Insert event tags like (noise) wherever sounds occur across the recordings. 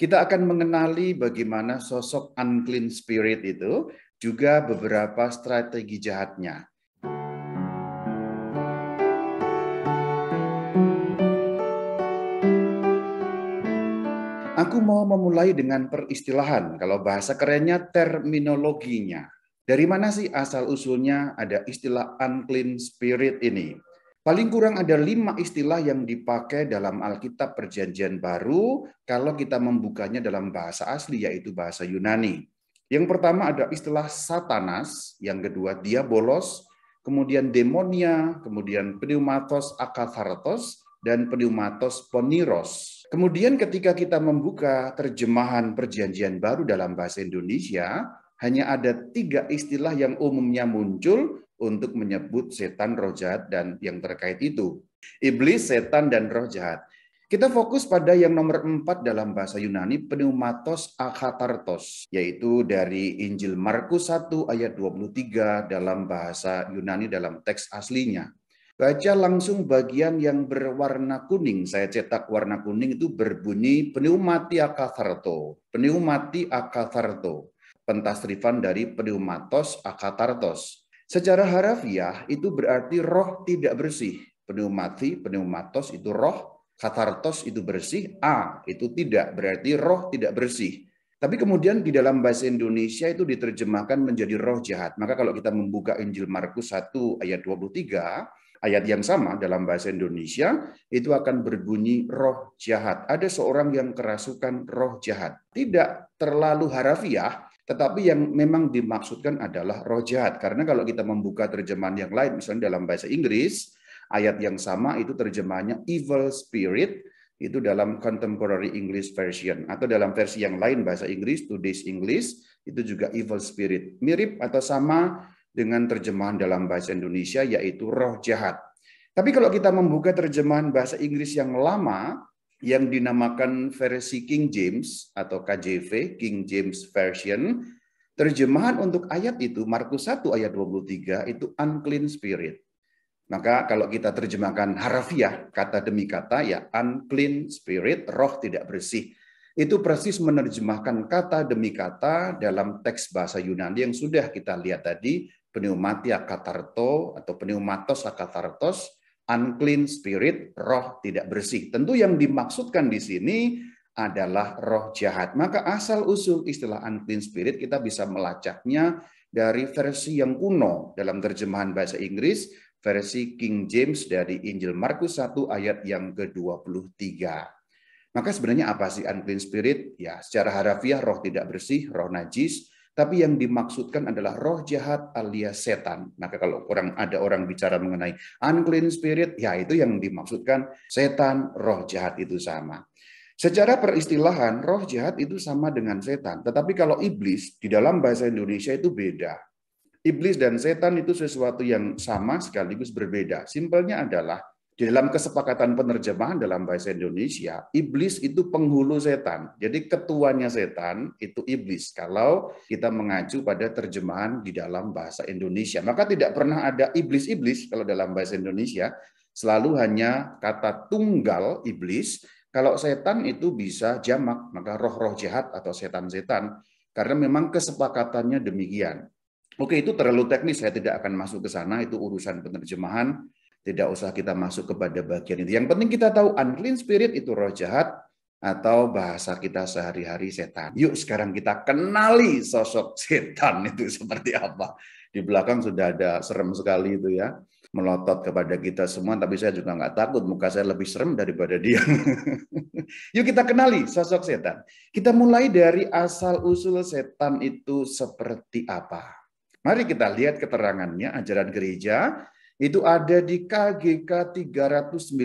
Kita akan mengenali bagaimana sosok unclean spirit itu, juga beberapa strategi jahatnya. Aku mau memulai dengan peristilahan, kalau bahasa kerennya terminologinya. Dari mana sih asal usulnya ada istilah unclean spirit ini? Paling kurang ada lima istilah yang dipakai dalam Alkitab Perjanjian Baru kalau kita membukanya dalam bahasa asli, yaitu bahasa Yunani. Yang pertama ada istilah satanas, yang kedua diabolos, kemudian demonia, kemudian pneumatos akathartos, dan pneumatos poniros. Kemudian ketika kita membuka terjemahan perjanjian baru dalam bahasa Indonesia, hanya ada tiga istilah yang umumnya muncul untuk menyebut setan roh jahat dan yang terkait itu. Iblis, setan, dan roh jahat. Kita fokus pada yang nomor empat dalam bahasa Yunani, pneumatos akatartos, yaitu dari Injil Markus 1 ayat 23 dalam bahasa Yunani dalam teks aslinya. Baca langsung bagian yang berwarna kuning. Saya cetak warna kuning itu berbunyi pneumati akatarto. Pneumati Pentas rifan dari pneumatos akatartos. Secara harafiah itu berarti roh tidak bersih. Pneumati, pneumatos itu roh, katartos itu bersih, a itu tidak, berarti roh tidak bersih. Tapi kemudian di dalam bahasa Indonesia itu diterjemahkan menjadi roh jahat. Maka kalau kita membuka Injil Markus 1 ayat 23, ayat yang sama dalam bahasa Indonesia, itu akan berbunyi roh jahat. Ada seorang yang kerasukan roh jahat. Tidak terlalu harafiah, tetapi yang memang dimaksudkan adalah roh jahat Karena kalau kita membuka terjemahan yang lain, misalnya dalam bahasa Inggris, ayat yang sama itu terjemahannya evil spirit, itu dalam contemporary English version. Atau dalam versi yang lain bahasa Inggris, today's English, itu juga evil spirit. Mirip atau sama dengan terjemahan dalam bahasa Indonesia, yaitu roh jahat. Tapi kalau kita membuka terjemahan bahasa Inggris yang lama, yang dinamakan versi King James atau KJV, King James Version, terjemahan untuk ayat itu Markus 1 ayat 23 itu unclean spirit. Maka kalau kita terjemahkan harafiah kata demi kata ya unclean spirit, roh tidak bersih. Itu persis menerjemahkan kata demi kata dalam teks bahasa Yunani yang sudah kita lihat tadi, pneumatia katarto atau pneumatos akatartos, unclean spirit, roh tidak bersih. Tentu yang dimaksudkan di sini adalah roh jahat. Maka asal usul istilah unclean spirit kita bisa melacaknya dari versi yang kuno dalam terjemahan bahasa Inggris, versi King James dari Injil Markus 1 ayat yang ke-23. Maka sebenarnya apa sih unclean spirit? Ya, secara harafiah roh tidak bersih, roh najis, tapi yang dimaksudkan adalah roh jahat alias setan. Maka kalau orang ada orang bicara mengenai unclean spirit, ya itu yang dimaksudkan setan, roh jahat itu sama. Secara peristilahan, roh jahat itu sama dengan setan. Tetapi kalau iblis, di dalam bahasa Indonesia itu beda. Iblis dan setan itu sesuatu yang sama sekaligus berbeda. Simpelnya adalah di dalam kesepakatan penerjemahan dalam bahasa Indonesia, iblis itu penghulu setan. Jadi ketuanya setan itu iblis. Kalau kita mengacu pada terjemahan di dalam bahasa Indonesia, maka tidak pernah ada iblis-iblis kalau dalam bahasa Indonesia, selalu hanya kata tunggal iblis. Kalau setan itu bisa jamak, maka roh-roh jahat atau setan-setan karena memang kesepakatannya demikian. Oke, itu terlalu teknis, saya tidak akan masuk ke sana, itu urusan penerjemahan. Tidak usah kita masuk kepada bagian itu. Yang penting kita tahu unclean spirit itu roh jahat atau bahasa kita sehari-hari setan. Yuk sekarang kita kenali sosok setan itu seperti apa. Di belakang sudah ada serem sekali itu ya. Melotot kepada kita semua, tapi saya juga nggak takut. Muka saya lebih serem daripada dia. (laughs) Yuk kita kenali sosok setan. Kita mulai dari asal-usul setan itu seperti apa. Mari kita lihat keterangannya, ajaran gereja itu ada di KGK 391.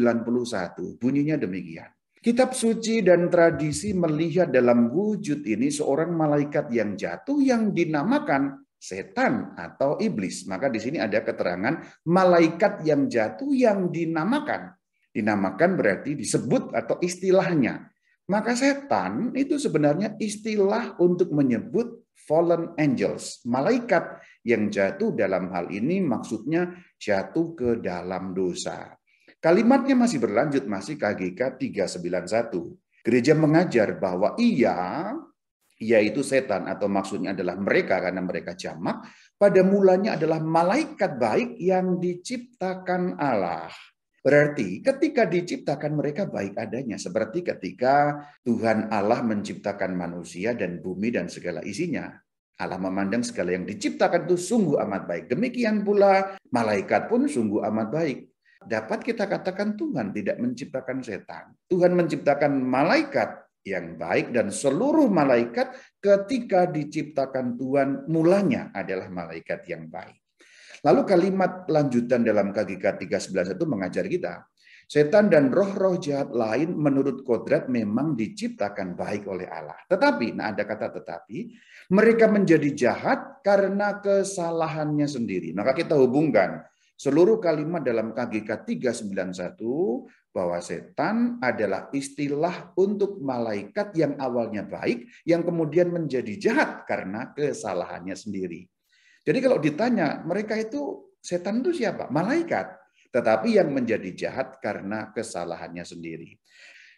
Bunyinya demikian. Kitab suci dan tradisi melihat dalam wujud ini seorang malaikat yang jatuh yang dinamakan setan atau iblis. Maka di sini ada keterangan malaikat yang jatuh yang dinamakan. Dinamakan berarti disebut atau istilahnya. Maka setan itu sebenarnya istilah untuk menyebut fallen angels, malaikat yang jatuh dalam hal ini maksudnya jatuh ke dalam dosa. Kalimatnya masih berlanjut, masih KGK 391. Gereja mengajar bahwa ia, yaitu setan atau maksudnya adalah mereka karena mereka jamak, pada mulanya adalah malaikat baik yang diciptakan Allah. Berarti ketika diciptakan mereka baik adanya. Seperti ketika Tuhan Allah menciptakan manusia dan bumi dan segala isinya. Allah memandang segala yang diciptakan itu sungguh amat baik. Demikian pula malaikat pun sungguh amat baik. Dapat kita katakan Tuhan tidak menciptakan setan. Tuhan menciptakan malaikat yang baik dan seluruh malaikat ketika diciptakan Tuhan mulanya adalah malaikat yang baik. Lalu kalimat lanjutan dalam KGK 311 itu mengajar kita Setan dan roh-roh jahat lain menurut kodrat memang diciptakan baik oleh Allah. Tetapi, nah ada kata tetapi, mereka menjadi jahat karena kesalahannya sendiri. Maka kita hubungkan seluruh kalimat dalam KGK 391 bahwa setan adalah istilah untuk malaikat yang awalnya baik yang kemudian menjadi jahat karena kesalahannya sendiri. Jadi kalau ditanya mereka itu setan itu siapa? Malaikat tetapi yang menjadi jahat karena kesalahannya sendiri.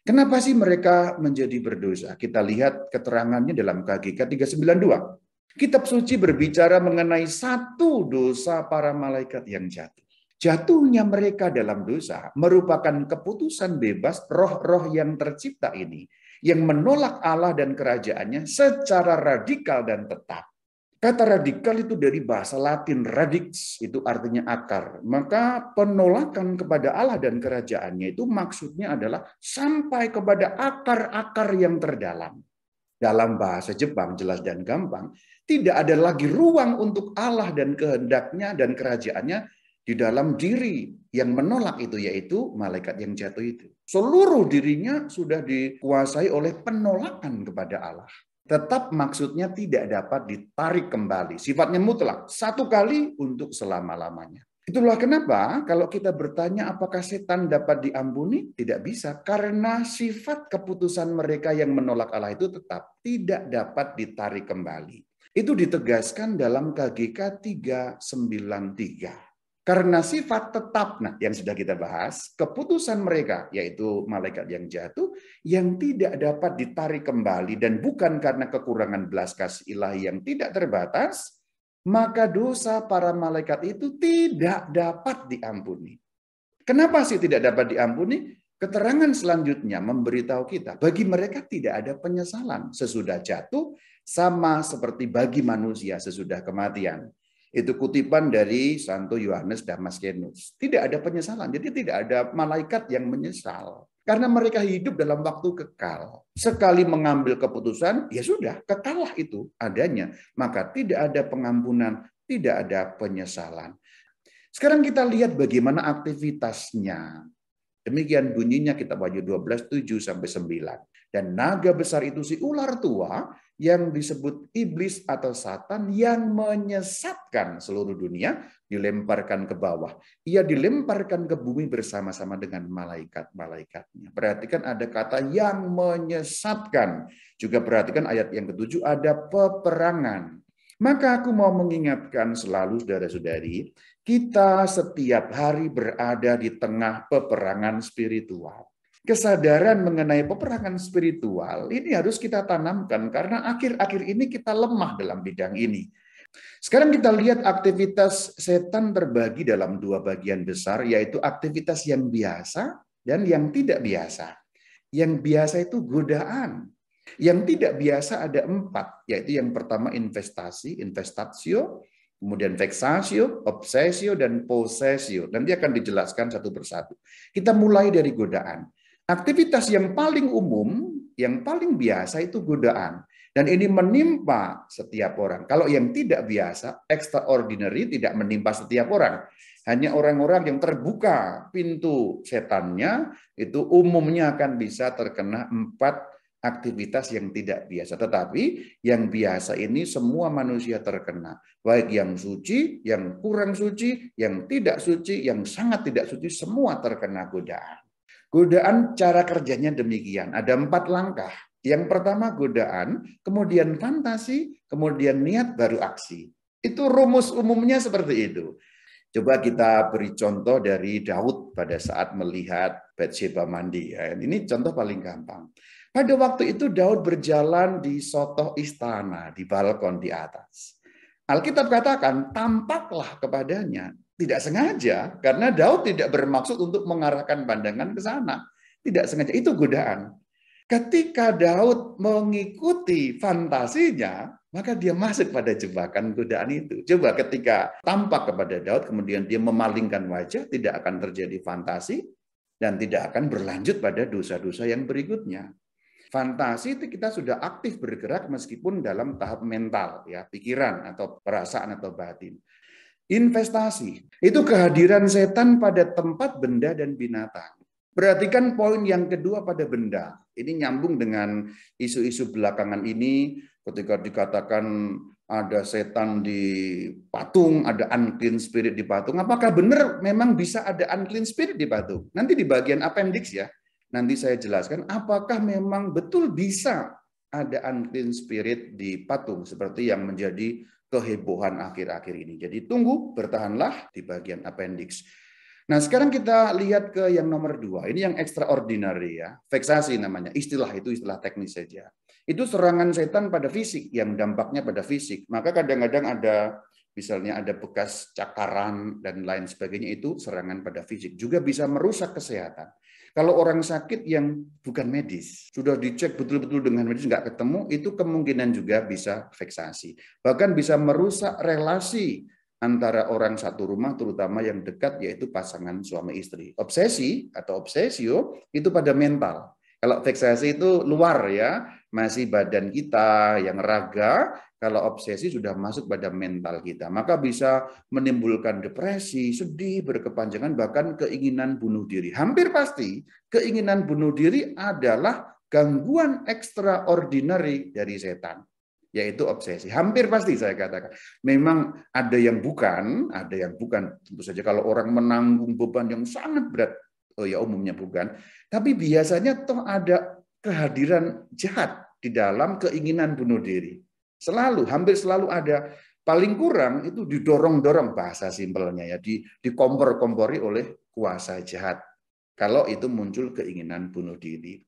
Kenapa sih mereka menjadi berdosa? Kita lihat keterangannya dalam KGK 392. Kitab suci berbicara mengenai satu dosa para malaikat yang jatuh. Jatuhnya mereka dalam dosa merupakan keputusan bebas roh-roh yang tercipta ini yang menolak Allah dan kerajaannya secara radikal dan tetap. Kata radikal itu dari bahasa Latin radix itu artinya akar. Maka penolakan kepada Allah dan kerajaannya itu maksudnya adalah sampai kepada akar-akar yang terdalam. Dalam bahasa Jepang jelas dan gampang, tidak ada lagi ruang untuk Allah dan kehendaknya dan kerajaannya di dalam diri yang menolak itu yaitu malaikat yang jatuh itu. Seluruh dirinya sudah dikuasai oleh penolakan kepada Allah tetap maksudnya tidak dapat ditarik kembali. Sifatnya mutlak, satu kali untuk selama-lamanya. Itulah kenapa kalau kita bertanya apakah setan dapat diampuni, tidak bisa. Karena sifat keputusan mereka yang menolak Allah itu tetap tidak dapat ditarik kembali. Itu ditegaskan dalam KGK 393. Karena sifat tetap, nah yang sudah kita bahas, keputusan mereka, yaitu malaikat yang jatuh, yang tidak dapat ditarik kembali dan bukan karena kekurangan belas kasih ilahi yang tidak terbatas, maka dosa para malaikat itu tidak dapat diampuni. Kenapa sih tidak dapat diampuni? Keterangan selanjutnya memberitahu kita, bagi mereka tidak ada penyesalan sesudah jatuh, sama seperti bagi manusia sesudah kematian. Itu kutipan dari Santo Yohanes Damaskenus. Tidak ada penyesalan, jadi tidak ada malaikat yang menyesal. Karena mereka hidup dalam waktu kekal. Sekali mengambil keputusan, ya sudah, kekalah itu adanya. Maka tidak ada pengampunan, tidak ada penyesalan. Sekarang kita lihat bagaimana aktivitasnya. Demikian bunyinya kita baju 12, 7 sampai 9. Dan naga besar itu si ular tua yang disebut iblis atau satan yang menyesatkan seluruh dunia dilemparkan ke bawah. Ia dilemparkan ke bumi bersama-sama dengan malaikat-malaikatnya. Perhatikan ada kata yang menyesatkan. Juga perhatikan ayat yang ketujuh ada peperangan. Maka aku mau mengingatkan selalu saudara-saudari, kita setiap hari berada di tengah peperangan spiritual kesadaran mengenai peperangan spiritual ini harus kita tanamkan karena akhir-akhir ini kita lemah dalam bidang ini. Sekarang kita lihat aktivitas setan terbagi dalam dua bagian besar yaitu aktivitas yang biasa dan yang tidak biasa. Yang biasa itu godaan. Yang tidak biasa ada empat, yaitu yang pertama investasi, investatio, kemudian vexatio, obsesio, dan possessio. Nanti akan dijelaskan satu persatu. Kita mulai dari godaan. Aktivitas yang paling umum, yang paling biasa itu godaan. Dan ini menimpa setiap orang. Kalau yang tidak biasa, extraordinary tidak menimpa setiap orang. Hanya orang-orang yang terbuka pintu setannya, itu umumnya akan bisa terkena empat aktivitas yang tidak biasa. Tetapi yang biasa ini semua manusia terkena. Baik yang suci, yang kurang suci, yang tidak suci, yang sangat tidak suci, semua terkena godaan. Godaan cara kerjanya demikian. Ada empat langkah. Yang pertama godaan, kemudian fantasi, kemudian niat, baru aksi. Itu rumus umumnya seperti itu. Coba kita beri contoh dari Daud pada saat melihat Bathsheba mandi. Ya. Ini contoh paling gampang. Pada waktu itu Daud berjalan di sotoh istana, di balkon di atas. Alkitab katakan, tampaklah kepadanya tidak sengaja karena Daud tidak bermaksud untuk mengarahkan pandangan ke sana. Tidak sengaja itu godaan. Ketika Daud mengikuti fantasinya, maka dia masuk pada jebakan godaan itu. Coba ketika tampak kepada Daud kemudian dia memalingkan wajah, tidak akan terjadi fantasi dan tidak akan berlanjut pada dosa-dosa yang berikutnya. Fantasi itu kita sudah aktif bergerak meskipun dalam tahap mental ya, pikiran atau perasaan atau batin investasi. Itu kehadiran setan pada tempat benda dan binatang. Perhatikan poin yang kedua pada benda. Ini nyambung dengan isu-isu belakangan ini ketika dikatakan ada setan di patung, ada unclean spirit di patung. Apakah benar memang bisa ada unclean spirit di patung? Nanti di bagian appendix ya. Nanti saya jelaskan apakah memang betul bisa ada unclean spirit di patung seperti yang menjadi kehebohan akhir-akhir ini. Jadi tunggu, bertahanlah di bagian appendix. Nah sekarang kita lihat ke yang nomor dua. Ini yang extraordinary ya. vexasi namanya. Istilah itu istilah teknis saja. Itu serangan setan pada fisik yang dampaknya pada fisik. Maka kadang-kadang ada misalnya ada bekas cakaran dan lain sebagainya itu serangan pada fisik. Juga bisa merusak kesehatan. Kalau orang sakit yang bukan medis, sudah dicek betul-betul dengan medis nggak ketemu, itu kemungkinan juga bisa veksasi. Bahkan bisa merusak relasi antara orang satu rumah terutama yang dekat yaitu pasangan suami istri. Obsesi atau obsesio itu pada mental. Kalau veksasi itu luar ya, masih badan kita yang raga, kalau obsesi sudah masuk pada mental kita, maka bisa menimbulkan depresi, sedih, berkepanjangan, bahkan keinginan bunuh diri. Hampir pasti keinginan bunuh diri adalah gangguan extraordinary dari setan yaitu obsesi. Hampir pasti saya katakan. Memang ada yang bukan, ada yang bukan. Tentu saja kalau orang menanggung beban yang sangat berat, oh ya umumnya bukan. Tapi biasanya toh ada kehadiran jahat di dalam keinginan bunuh diri. Selalu, hampir selalu ada. Paling kurang itu didorong-dorong bahasa simpelnya ya, di, dikompor-kompori oleh kuasa jahat. Kalau itu muncul keinginan bunuh diri.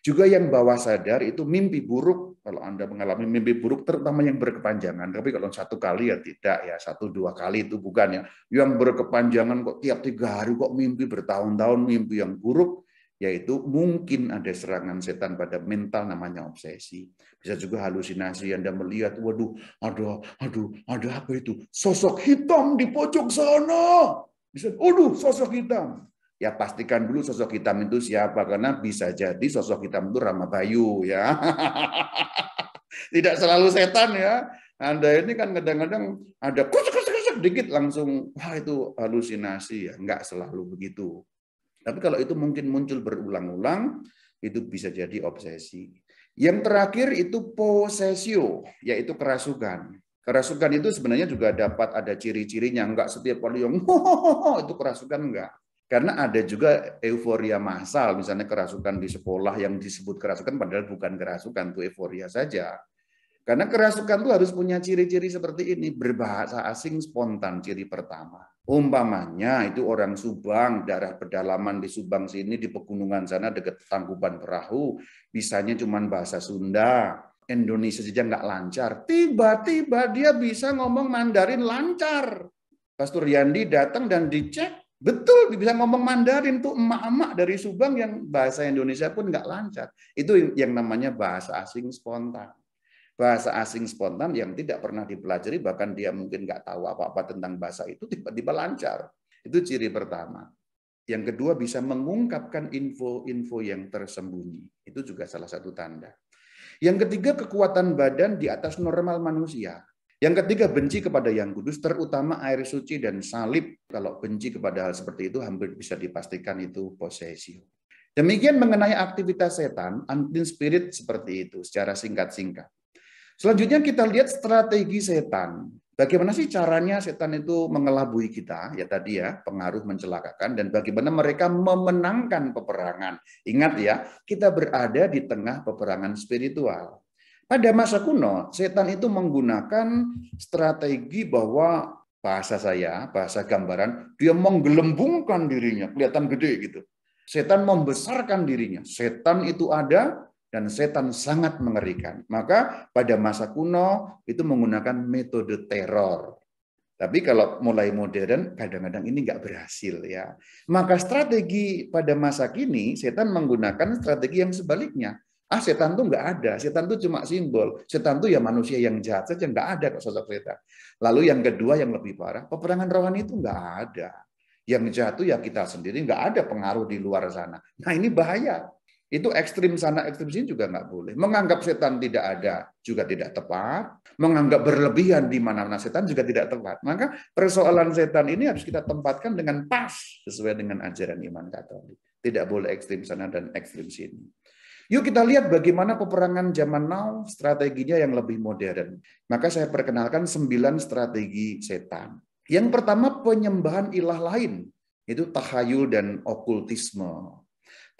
Juga yang bawah sadar itu mimpi buruk. Kalau Anda mengalami mimpi buruk, terutama yang berkepanjangan. Tapi kalau satu kali ya tidak ya, satu dua kali itu bukan ya. Yang berkepanjangan kok tiap tiga hari kok mimpi bertahun-tahun mimpi yang buruk yaitu mungkin ada serangan setan pada mental namanya obsesi. Bisa juga halusinasi Anda melihat, waduh, aduh, aduh, ada apa itu? Sosok hitam di pojok sana. Bisa, waduh sosok hitam. Ya pastikan dulu sosok hitam itu siapa, karena bisa jadi sosok hitam itu Rama Bayu ya. (laughs) Tidak selalu setan ya. Anda ini kan kadang-kadang ada kusuk-kusuk dikit langsung, wah itu halusinasi ya. Enggak selalu begitu. Tapi kalau itu mungkin muncul berulang-ulang, itu bisa jadi obsesi. Yang terakhir itu posesio, yaitu kerasukan. Kerasukan itu sebenarnya juga dapat ada ciri-cirinya. Enggak setiap kali yang itu kerasukan enggak. Karena ada juga euforia massal, misalnya kerasukan di sekolah yang disebut kerasukan padahal bukan kerasukan, itu euforia saja. Karena kerasukan itu harus punya ciri-ciri seperti ini, berbahasa asing spontan ciri pertama. Umpamanya itu orang Subang, daerah pedalaman di Subang sini, di pegunungan sana dekat tangkuban perahu, bisanya cuma bahasa Sunda. Indonesia saja nggak lancar. Tiba-tiba dia bisa ngomong Mandarin lancar. Pastor Yandi datang dan dicek, betul bisa ngomong Mandarin tuh emak-emak dari Subang yang bahasa Indonesia pun nggak lancar. Itu yang namanya bahasa asing spontan bahasa asing spontan yang tidak pernah dipelajari, bahkan dia mungkin nggak tahu apa-apa tentang bahasa itu, tiba-tiba lancar. Itu ciri pertama. Yang kedua bisa mengungkapkan info-info yang tersembunyi. Itu juga salah satu tanda. Yang ketiga kekuatan badan di atas normal manusia. Yang ketiga benci kepada yang kudus, terutama air suci dan salib. Kalau benci kepada hal seperti itu hampir bisa dipastikan itu posesio. Demikian mengenai aktivitas setan, unclean spirit seperti itu secara singkat-singkat. Selanjutnya kita lihat strategi setan. Bagaimana sih caranya setan itu mengelabui kita? Ya tadi ya, pengaruh mencelakakan dan bagaimana mereka memenangkan peperangan. Ingat ya, kita berada di tengah peperangan spiritual. Pada masa kuno, setan itu menggunakan strategi bahwa bahasa saya, bahasa gambaran, dia menggelembungkan dirinya, kelihatan gede gitu. Setan membesarkan dirinya. Setan itu ada dan setan sangat mengerikan. Maka pada masa kuno itu menggunakan metode teror. Tapi kalau mulai modern, kadang-kadang ini nggak berhasil ya. Maka strategi pada masa kini, setan menggunakan strategi yang sebaliknya. Ah setan tuh nggak ada, setan tuh cuma simbol. Setan tuh ya manusia yang jahat saja, nggak ada kok sosok setan. Lalu yang kedua yang lebih parah, peperangan rohani itu nggak ada. Yang jahat tuh ya kita sendiri, nggak ada pengaruh di luar sana. Nah ini bahaya. Itu ekstrim sana, ekstrim sini juga nggak boleh. Menganggap setan tidak ada juga tidak tepat. Menganggap berlebihan di mana-mana setan juga tidak tepat. Maka persoalan setan ini harus kita tempatkan dengan pas sesuai dengan ajaran iman Katolik. Tidak boleh ekstrim sana dan ekstrim sini. Yuk kita lihat bagaimana peperangan zaman now strateginya yang lebih modern. Maka saya perkenalkan sembilan strategi setan. Yang pertama penyembahan ilah lain, itu tahayul dan okultisme.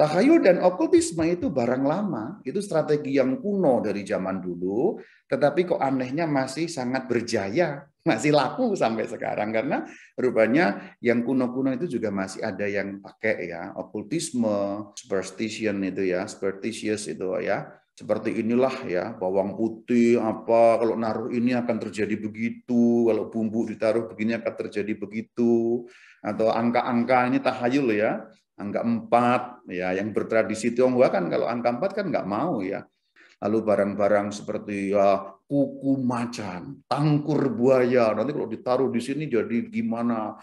Tahayul dan okultisme itu barang lama, itu strategi yang kuno dari zaman dulu, tetapi kok anehnya masih sangat berjaya, (laughs) masih laku sampai sekarang karena rupanya yang kuno-kuno itu juga masih ada yang pakai ya, okultisme, superstition itu ya, superstitious itu ya. Seperti inilah ya, bawang putih apa kalau naruh ini akan terjadi begitu, kalau bumbu ditaruh begini akan terjadi begitu atau angka-angka ini tahayul ya angka 4 ya yang bertradisi Tionghoa kan kalau angka 4 kan nggak mau ya. Lalu barang-barang seperti ya kuku macan, tangkur buaya. Nanti kalau ditaruh di sini jadi gimana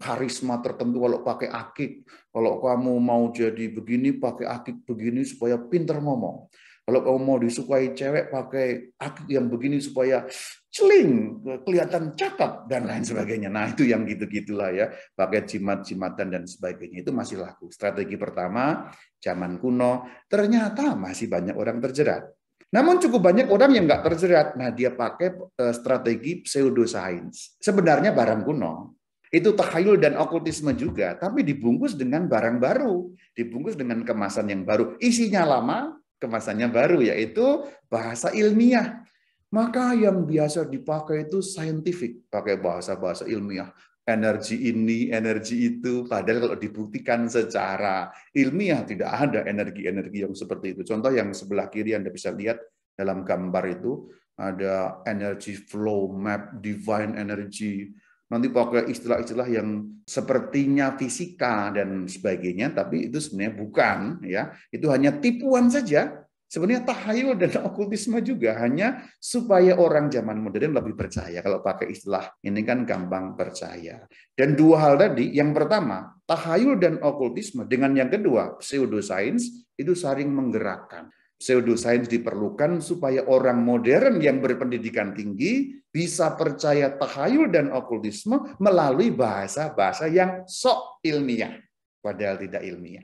karisma tertentu kalau pakai akik. Kalau kamu mau jadi begini pakai akik begini supaya pinter ngomong. Kalau kamu mau disukai cewek pakai akik yang begini supaya celing, kelihatan cakep dan lain sebagainya. Nah itu yang gitu-gitulah ya, pakai jimat-jimatan dan sebagainya itu masih laku. Strategi pertama zaman kuno ternyata masih banyak orang terjerat. Namun cukup banyak orang yang nggak terjerat. Nah dia pakai eh, strategi pseudoscience. Sebenarnya barang kuno itu takhayul dan okultisme juga, tapi dibungkus dengan barang baru, dibungkus dengan kemasan yang baru. Isinya lama, kemasannya baru, yaitu bahasa ilmiah maka yang biasa dipakai itu scientific, pakai bahasa-bahasa ilmiah. Energi ini, energi itu. Padahal kalau dibuktikan secara ilmiah tidak ada energi-energi yang seperti itu. Contoh yang sebelah kiri Anda bisa lihat dalam gambar itu ada energy flow map, divine energy, nanti pakai istilah-istilah yang sepertinya fisika dan sebagainya, tapi itu sebenarnya bukan, ya. Itu hanya tipuan saja Sebenarnya tahayul dan okultisme juga hanya supaya orang zaman modern lebih percaya. Kalau pakai istilah ini kan gampang percaya. Dan dua hal tadi, yang pertama tahayul dan okultisme dengan yang kedua pseudoscience itu saling menggerakkan. pseudoscience diperlukan supaya orang modern yang berpendidikan tinggi bisa percaya tahayul dan okultisme melalui bahasa-bahasa yang sok ilmiah, padahal tidak ilmiah.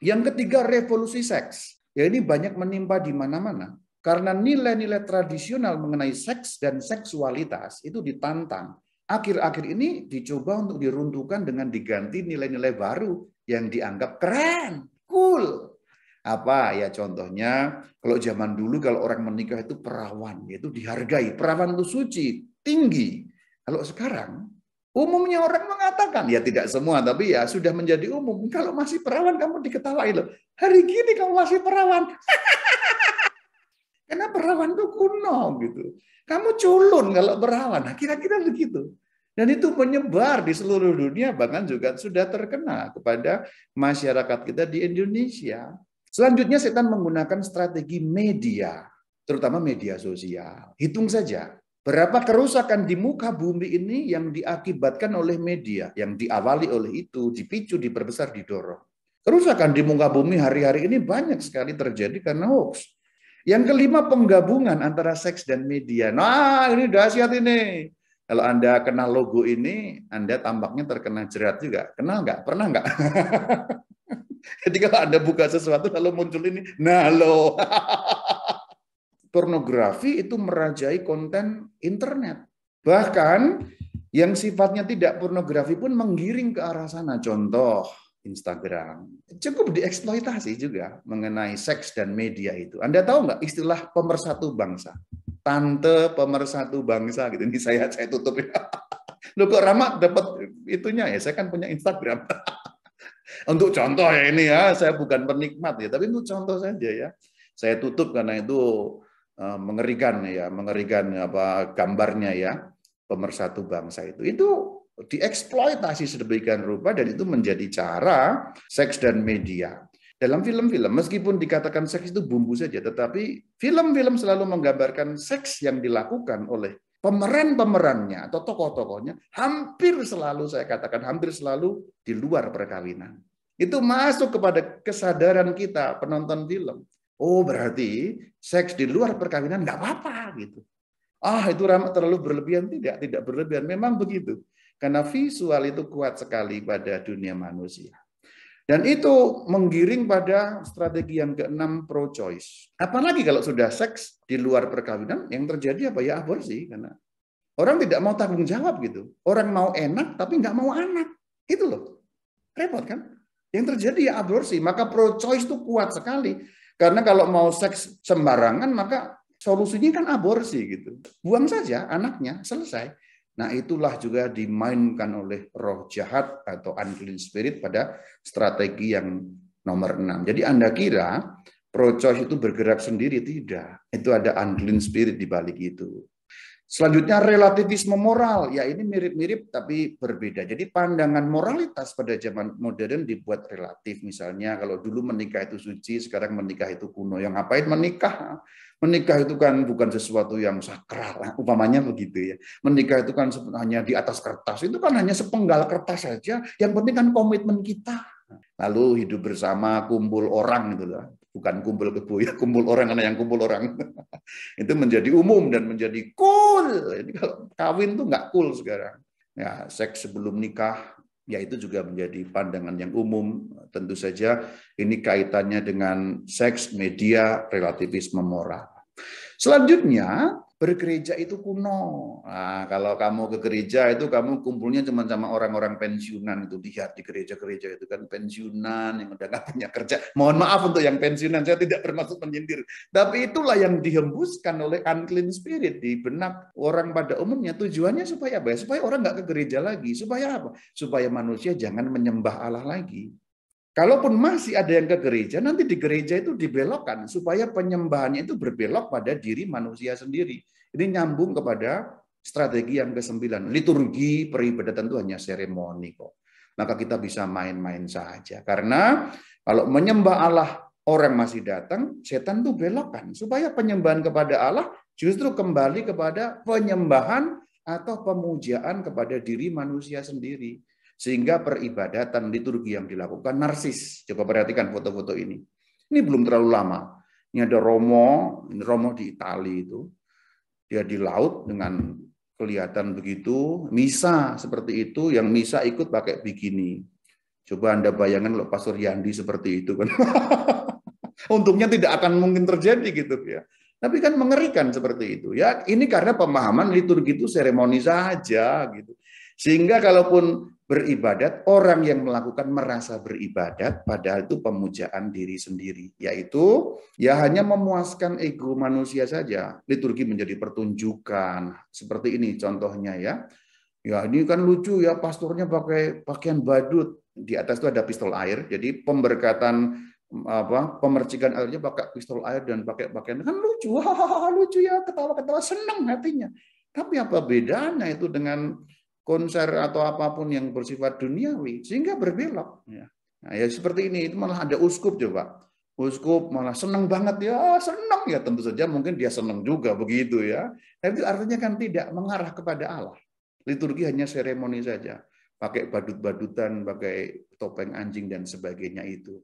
Yang ketiga revolusi seks ya ini banyak menimpa di mana-mana. Karena nilai-nilai tradisional mengenai seks dan seksualitas itu ditantang. Akhir-akhir ini dicoba untuk diruntuhkan dengan diganti nilai-nilai baru yang dianggap keren, cool. Apa ya contohnya, kalau zaman dulu kalau orang menikah itu perawan, yaitu dihargai. Perawan itu suci, tinggi. Kalau sekarang Umumnya orang mengatakan, ya tidak semua, tapi ya sudah menjadi umum. Kalau masih perawan kamu diketahui loh. Hari gini kamu masih perawan. (laughs) Karena perawan itu kuno gitu. Kamu culun kalau perawan. Nah, kira-kira begitu. Dan itu menyebar di seluruh dunia, bahkan juga sudah terkena kepada masyarakat kita di Indonesia. Selanjutnya setan menggunakan strategi media, terutama media sosial. Hitung saja, Berapa kerusakan di muka bumi ini yang diakibatkan oleh media, yang diawali oleh itu, dipicu, diperbesar, didorong. Kerusakan di muka bumi hari-hari ini banyak sekali terjadi karena hoax. Yang kelima, penggabungan antara seks dan media. Nah, ini dahsyat ini. Kalau Anda kenal logo ini, Anda tampaknya terkena jerat juga. Kenal nggak? Pernah nggak? ketika (laughs) kalau Anda buka sesuatu lalu muncul ini, nah lo. (laughs) pornografi itu merajai konten internet. Bahkan yang sifatnya tidak pornografi pun menggiring ke arah sana. Contoh Instagram. Cukup dieksploitasi juga mengenai seks dan media itu. Anda tahu nggak istilah pemersatu bangsa? Tante pemersatu bangsa gitu. Ini saya saya tutup ya. (laughs) Loh kok ramah dapat itunya ya? Saya kan punya Instagram. (laughs) untuk contoh ya ini ya, saya bukan penikmat ya, tapi untuk contoh saja ya. Saya tutup karena itu Eh, mengerikan ya, mengerikan apa gambarnya ya pemersatu bangsa itu. Itu dieksploitasi sedemikian rupa dan itu menjadi cara seks dan media. Dalam film-film meskipun dikatakan seks itu bumbu saja tetapi film-film selalu menggambarkan seks yang dilakukan oleh pemeran-pemerannya atau tokoh-tokohnya hampir selalu saya katakan hampir selalu di luar perkawinan. Itu masuk kepada kesadaran kita penonton film. Oh berarti seks di luar perkawinan nggak apa-apa gitu. Ah itu ramah terlalu berlebihan tidak tidak berlebihan memang begitu karena visual itu kuat sekali pada dunia manusia. Dan itu menggiring pada strategi yang keenam pro choice. Apalagi kalau sudah seks di luar perkawinan yang terjadi apa ya aborsi karena orang tidak mau tanggung jawab gitu. Orang mau enak tapi nggak mau anak. Itu loh. Repot kan? Yang terjadi ya aborsi. Maka pro choice itu kuat sekali karena kalau mau seks sembarangan maka solusinya kan aborsi gitu. Buang saja anaknya, selesai. Nah, itulah juga dimainkan oleh roh jahat atau unclean spirit pada strategi yang nomor enam. Jadi Anda kira pro choice itu bergerak sendiri tidak. Itu ada unclean spirit di balik itu. Selanjutnya relativisme moral, ya ini mirip-mirip tapi berbeda. Jadi pandangan moralitas pada zaman modern dibuat relatif. Misalnya kalau dulu menikah itu suci, sekarang menikah itu kuno. Yang ngapain menikah? Menikah itu kan bukan sesuatu yang sakral, umpamanya begitu ya. Menikah itu kan hanya di atas kertas, itu kan hanya sepenggal kertas saja. Yang penting kan komitmen kita. Lalu hidup bersama, kumpul orang gitu lah bukan kumpul kebo ya kumpul orang anak yang kumpul orang (laughs) itu menjadi umum dan menjadi cool ini kalau kawin tuh nggak cool sekarang ya seks sebelum nikah ya itu juga menjadi pandangan yang umum tentu saja ini kaitannya dengan seks media relativisme moral Selanjutnya, bergereja itu kuno. Nah, kalau kamu ke gereja itu kamu kumpulnya cuma sama orang-orang pensiunan itu lihat di gereja-gereja itu kan pensiunan yang udah nggak punya kerja. Mohon maaf untuk yang pensiunan, saya tidak bermaksud menyindir. Tapi itulah yang dihembuskan oleh unclean spirit di benak orang pada umumnya. Tujuannya supaya apa? Ya? Supaya orang nggak ke gereja lagi. Supaya apa? Supaya manusia jangan menyembah Allah lagi. Kalaupun masih ada yang ke gereja, nanti di gereja itu dibelokkan supaya penyembahannya itu berbelok pada diri manusia sendiri. Ini nyambung kepada strategi yang ke kesembilan. Liturgi peribadatan itu hanya seremoni kok. Maka kita bisa main-main saja. Karena kalau menyembah Allah orang masih datang, setan tuh belokkan supaya penyembahan kepada Allah justru kembali kepada penyembahan atau pemujaan kepada diri manusia sendiri. Sehingga peribadatan liturgi yang dilakukan narsis. Coba perhatikan foto-foto ini. Ini belum terlalu lama. Ini ada Romo, ini Romo di Itali itu. Dia di laut dengan kelihatan begitu. Misa seperti itu, yang misa ikut pakai bikini. Coba Anda bayangkan kalau Pastor Yandi seperti itu kan. (laughs) Untungnya tidak akan mungkin terjadi gitu ya. Tapi kan mengerikan seperti itu ya. Ini karena pemahaman liturgi itu seremoni saja gitu. Sehingga kalaupun beribadat, orang yang melakukan merasa beribadat, padahal itu pemujaan diri sendiri, yaitu ya hanya memuaskan ego manusia saja. Liturgi menjadi pertunjukan seperti ini contohnya ya. Ya ini kan lucu ya pasturnya pakai pakaian badut di atas itu ada pistol air, jadi pemberkatan apa pemercikan airnya pakai pistol air dan pakai pakaian kan lucu, (laughs) hahaha lucu ya ketawa-ketawa seneng hatinya. Tapi apa bedanya itu dengan konser atau apapun yang bersifat duniawi sehingga berbelok ya. Nah, ya seperti ini itu malah ada uskup coba. Uskup malah senang banget ya, senang ya tentu saja mungkin dia senang juga begitu ya. Tapi artinya kan tidak mengarah kepada Allah. Liturgi hanya seremoni saja. Pakai badut-badutan, pakai topeng anjing dan sebagainya itu.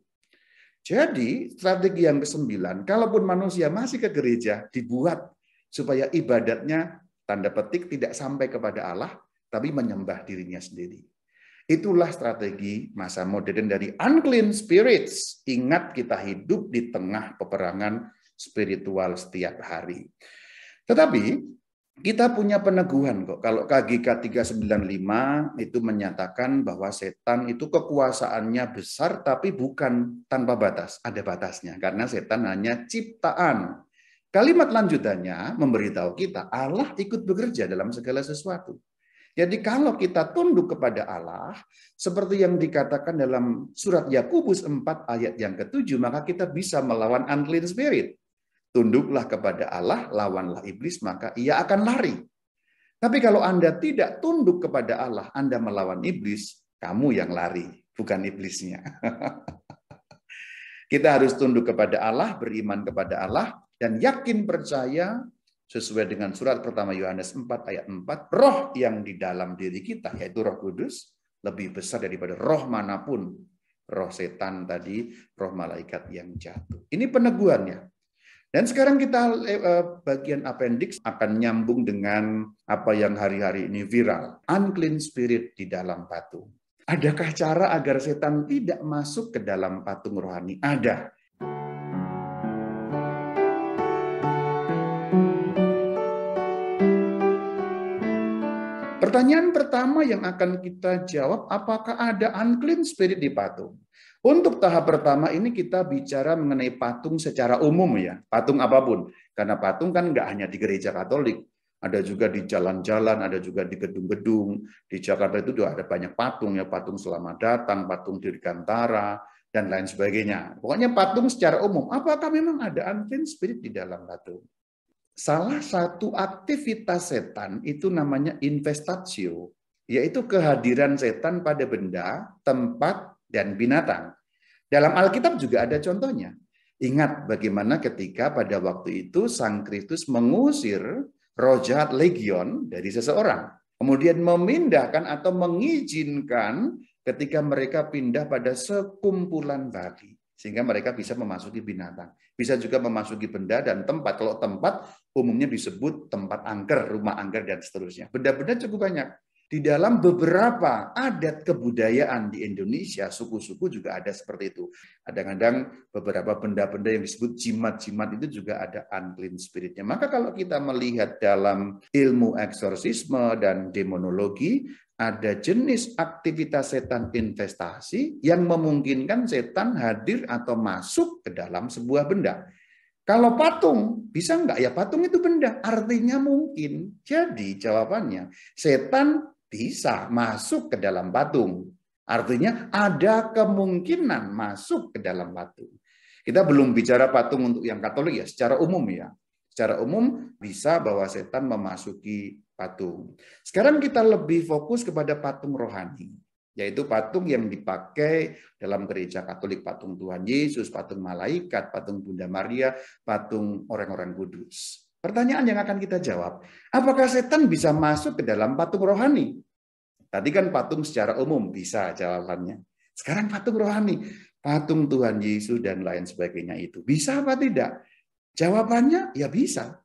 Jadi strategi yang kesembilan, kalaupun manusia masih ke gereja dibuat supaya ibadatnya tanda petik tidak sampai kepada Allah, tapi menyembah dirinya sendiri. Itulah strategi masa modern dari unclean spirits. Ingat kita hidup di tengah peperangan spiritual setiap hari. Tetapi kita punya peneguhan kok. Kalau KGK 395 itu menyatakan bahwa setan itu kekuasaannya besar tapi bukan tanpa batas, ada batasnya karena setan hanya ciptaan. Kalimat lanjutannya memberitahu kita Allah ikut bekerja dalam segala sesuatu. Jadi kalau kita tunduk kepada Allah, seperti yang dikatakan dalam surat Yakubus 4 ayat yang ketujuh, maka kita bisa melawan unclean spirit. Tunduklah kepada Allah, lawanlah iblis, maka ia akan lari. Tapi kalau Anda tidak tunduk kepada Allah, Anda melawan iblis, kamu yang lari, bukan iblisnya. (laughs) kita harus tunduk kepada Allah, beriman kepada Allah, dan yakin percaya Sesuai dengan surat pertama Yohanes 4 ayat 4, roh yang di dalam diri kita, yaitu roh kudus, lebih besar daripada roh manapun. Roh setan tadi, roh malaikat yang jatuh. Ini peneguhannya. Dan sekarang kita eh, eh, bagian appendix akan nyambung dengan apa yang hari-hari ini viral. Unclean spirit di dalam patung. Adakah cara agar setan tidak masuk ke dalam patung rohani? Ada. Pertanyaan pertama yang akan kita jawab, apakah ada unclean spirit di patung? Untuk tahap pertama ini kita bicara mengenai patung secara umum ya, patung apapun. Karena patung kan nggak hanya di gereja Katolik, ada juga di jalan-jalan, ada juga di gedung-gedung. Di Jakarta itu juga ada banyak patung ya, patung Selamat Datang, patung Dirgantara, dan lain sebagainya. Pokoknya patung secara umum, apakah memang ada unclean spirit di dalam patung? salah satu aktivitas setan itu namanya investatio, yaitu kehadiran setan pada benda, tempat, dan binatang. Dalam Alkitab juga ada contohnya. Ingat bagaimana ketika pada waktu itu Sang Kristus mengusir roh jahat legion dari seseorang. Kemudian memindahkan atau mengizinkan ketika mereka pindah pada sekumpulan bagi sehingga mereka bisa memasuki binatang, bisa juga memasuki benda dan tempat. Kalau tempat umumnya disebut tempat angker, rumah angker, dan seterusnya. Benda-benda cukup banyak. Di dalam beberapa adat kebudayaan di Indonesia, suku-suku juga ada seperti itu. Kadang-kadang beberapa benda-benda yang disebut jimat-jimat itu juga ada unclean spiritnya. Maka kalau kita melihat dalam ilmu eksorsisme dan demonologi, ada jenis aktivitas setan investasi yang memungkinkan setan hadir atau masuk ke dalam sebuah benda. Kalau patung, bisa enggak? Ya patung itu benda. Artinya mungkin. Jadi jawabannya, setan bisa masuk ke dalam patung. Artinya ada kemungkinan masuk ke dalam patung. Kita belum bicara patung untuk yang Katolik ya, secara umum ya. Secara umum bisa bahwa setan memasuki patung. Sekarang kita lebih fokus kepada patung rohani yaitu patung yang dipakai dalam gereja Katolik patung Tuhan Yesus, patung malaikat, patung Bunda Maria, patung orang-orang kudus. Pertanyaan yang akan kita jawab, apakah setan bisa masuk ke dalam patung rohani? Tadi kan patung secara umum bisa jawabannya. Sekarang patung rohani, patung Tuhan Yesus dan lain sebagainya itu bisa apa tidak? Jawabannya ya bisa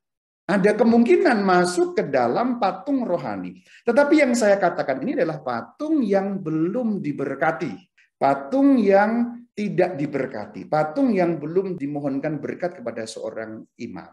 ada kemungkinan masuk ke dalam patung rohani. Tetapi yang saya katakan ini adalah patung yang belum diberkati, patung yang tidak diberkati, patung yang belum dimohonkan berkat kepada seorang imam.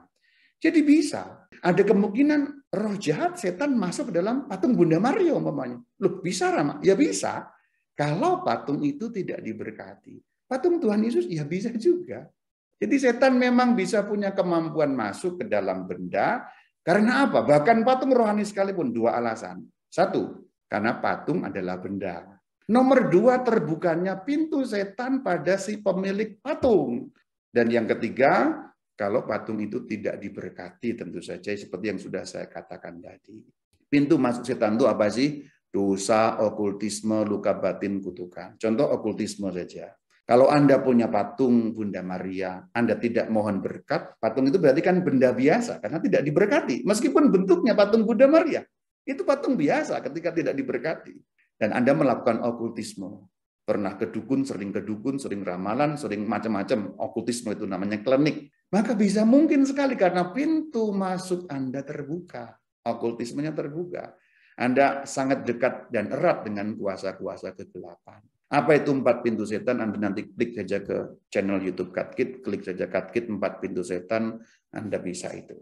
Jadi bisa ada kemungkinan roh jahat setan masuk ke dalam patung Bunda Mario umpamanya. Loh, bisa Rama? Ya bisa. Kalau patung itu tidak diberkati. Patung Tuhan Yesus ya bisa juga. Jadi setan memang bisa punya kemampuan masuk ke dalam benda karena apa? Bahkan patung rohani sekalipun dua alasan. Satu, karena patung adalah benda. Nomor dua, terbukanya pintu setan pada si pemilik patung. Dan yang ketiga, kalau patung itu tidak diberkati tentu saja seperti yang sudah saya katakan tadi. Pintu masuk setan itu apa sih? Dosa, okultisme, luka batin, kutukan. Contoh okultisme saja. Kalau Anda punya patung Bunda Maria, Anda tidak mohon berkat, patung itu berarti kan benda biasa karena tidak diberkati. Meskipun bentuknya patung Bunda Maria, itu patung biasa ketika tidak diberkati. Dan Anda melakukan okultisme. Pernah kedukun, sering kedukun, sering ramalan, sering macam-macam. Okultisme itu namanya klinik. Maka bisa mungkin sekali karena pintu masuk Anda terbuka. Okultismenya terbuka. Anda sangat dekat dan erat dengan kuasa-kuasa kegelapan. Apa itu empat pintu setan? Anda nanti klik saja ke channel YouTube Katkit, klik saja Katkit empat pintu setan, Anda bisa itu.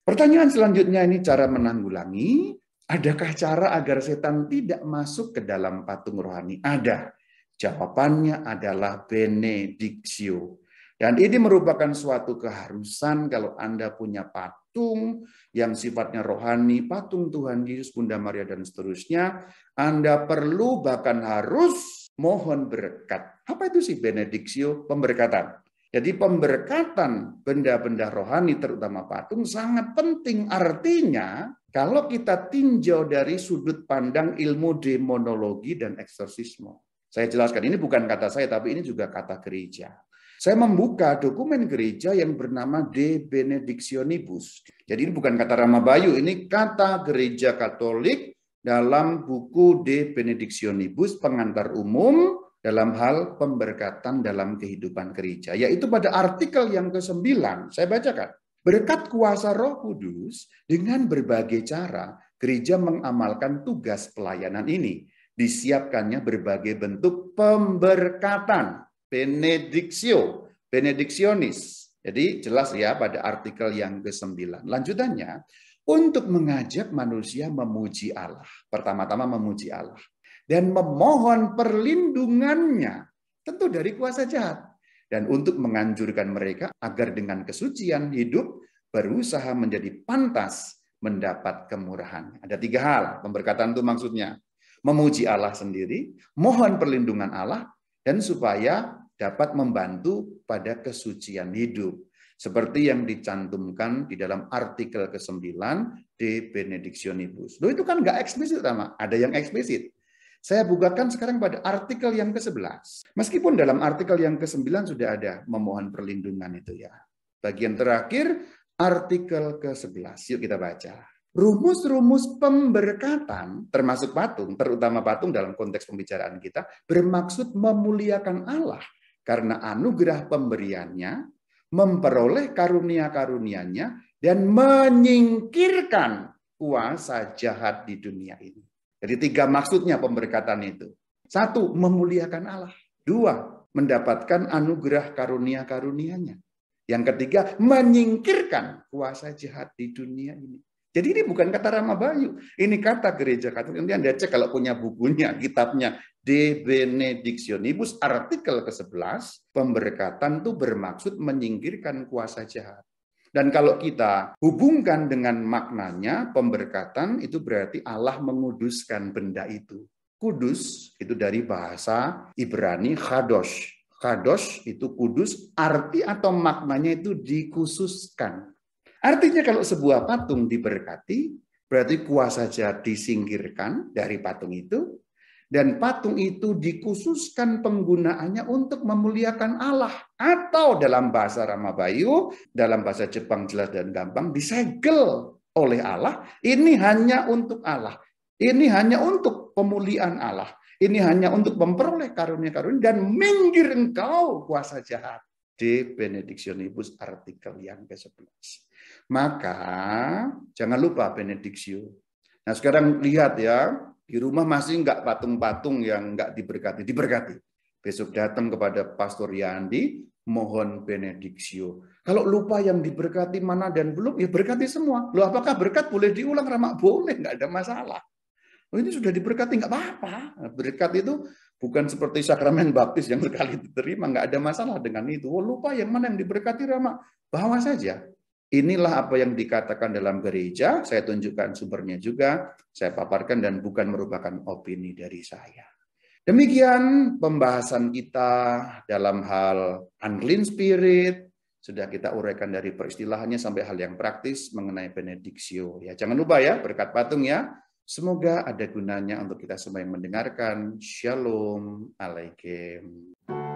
Pertanyaan selanjutnya ini cara menanggulangi, adakah cara agar setan tidak masuk ke dalam patung rohani? Ada. Jawabannya adalah benediksio. Dan ini merupakan suatu keharusan kalau Anda punya patung yang sifatnya rohani, patung Tuhan Yesus, Bunda Maria, dan seterusnya. Anda perlu bahkan harus mohon berkat. Apa itu sih benediksio? Pemberkatan. Jadi pemberkatan benda-benda rohani terutama patung sangat penting. Artinya kalau kita tinjau dari sudut pandang ilmu demonologi dan eksorsisme. Saya jelaskan, ini bukan kata saya tapi ini juga kata gereja. Saya membuka dokumen gereja yang bernama De Benedictionibus. Jadi ini bukan kata Rama Bayu, ini kata gereja Katolik dalam buku De Benedictionibus pengantar umum dalam hal pemberkatan dalam kehidupan gereja, yaitu pada artikel yang ke-9, saya bacakan. Berkat kuasa roh kudus, dengan berbagai cara, gereja mengamalkan tugas pelayanan ini. Disiapkannya berbagai bentuk pemberkatan, benediksio, benediksionis. Jadi jelas ya pada artikel yang ke-9. Lanjutannya, untuk mengajak manusia memuji Allah. Pertama-tama memuji Allah. Dan memohon perlindungannya. Tentu dari kuasa jahat. Dan untuk menganjurkan mereka agar dengan kesucian hidup berusaha menjadi pantas mendapat kemurahan. Ada tiga hal pemberkatan itu maksudnya. Memuji Allah sendiri, mohon perlindungan Allah, dan supaya dapat membantu pada kesucian hidup. Seperti yang dicantumkan di dalam artikel ke-9 di Benedictionibus. Loh itu kan nggak eksplisit sama, ada yang eksplisit. Saya bukakan sekarang pada artikel yang ke-11. Meskipun dalam artikel yang ke-9 sudah ada memohon perlindungan itu ya. Bagian terakhir artikel ke-11. Yuk kita baca. Rumus-rumus pemberkatan, termasuk patung, terutama patung dalam konteks pembicaraan kita, bermaksud memuliakan Allah karena anugerah pemberiannya memperoleh karunia-karunianya dan menyingkirkan kuasa jahat di dunia ini. Jadi tiga maksudnya pemberkatan itu. Satu, memuliakan Allah. Dua, mendapatkan anugerah karunia-karunianya. Yang ketiga, menyingkirkan kuasa jahat di dunia ini. Jadi ini bukan kata Rama Bayu. Ini kata gereja Katolik. Nanti Anda cek kalau punya bukunya, kitabnya. De Benedictionibus artikel ke-11 pemberkatan itu bermaksud menyingkirkan kuasa jahat. Dan kalau kita hubungkan dengan maknanya pemberkatan itu berarti Allah menguduskan benda itu. Kudus itu dari bahasa Ibrani kadosh. Kadosh itu kudus, arti atau maknanya itu dikhususkan. Artinya kalau sebuah patung diberkati, berarti kuasa jahat disingkirkan dari patung itu, dan patung itu dikhususkan penggunaannya untuk memuliakan Allah atau dalam bahasa Ramabayu, dalam bahasa Jepang jelas dan gampang disegel oleh Allah. Ini hanya untuk Allah. Ini hanya untuk pemulihan Allah. Ini hanya untuk memperoleh karunia-karunia dan minggir engkau kuasa jahat. Di Benedictionibus artikel yang ke-11. Maka jangan lupa benediksio Nah sekarang lihat ya, di rumah masih nggak patung-patung yang nggak diberkati, diberkati. Besok datang kepada Pastor Yandi, mohon benediksio. Kalau lupa yang diberkati mana dan belum, ya berkati semua. Loh apakah berkat boleh diulang? Ramak boleh, nggak ada masalah. Oh, ini sudah diberkati, nggak apa-apa. Berkat itu bukan seperti sakramen baptis yang sekali diterima, nggak ada masalah dengan itu. Oh, lupa yang mana yang diberkati Ramak, bawa saja. Inilah apa yang dikatakan dalam gereja, saya tunjukkan sumbernya juga, saya paparkan dan bukan merupakan opini dari saya. Demikian pembahasan kita dalam hal unclean spirit, sudah kita uraikan dari peristilahannya sampai hal yang praktis mengenai benediksio. Ya, jangan lupa ya, berkat patung ya. Semoga ada gunanya untuk kita semua yang mendengarkan. Shalom, alaikum.